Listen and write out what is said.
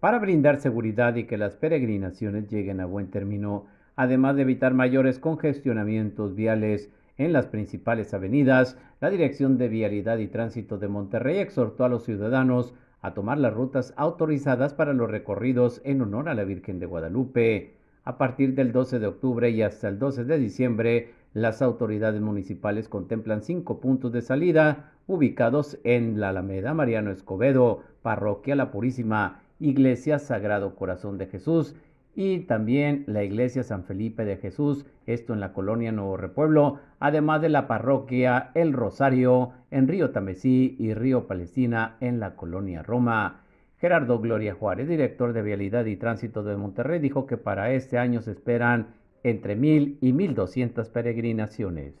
Para brindar seguridad y que las peregrinaciones lleguen a buen término, además de evitar mayores congestionamientos viales en las principales avenidas, la Dirección de Vialidad y Tránsito de Monterrey exhortó a los ciudadanos a tomar las rutas autorizadas para los recorridos en honor a la Virgen de Guadalupe. A partir del 12 de octubre y hasta el 12 de diciembre, las autoridades municipales contemplan cinco puntos de salida ubicados en la Alameda Mariano Escobedo, Parroquia La Purísima, Iglesia Sagrado Corazón de Jesús y también la iglesia San Felipe de Jesús, esto en la colonia Nuevo Repueblo, además de la parroquia El Rosario en Río Tamesí y Río Palestina en la colonia Roma. Gerardo Gloria Juárez, director de Vialidad y Tránsito de Monterrey, dijo que para este año se esperan entre mil y mil doscientas peregrinaciones.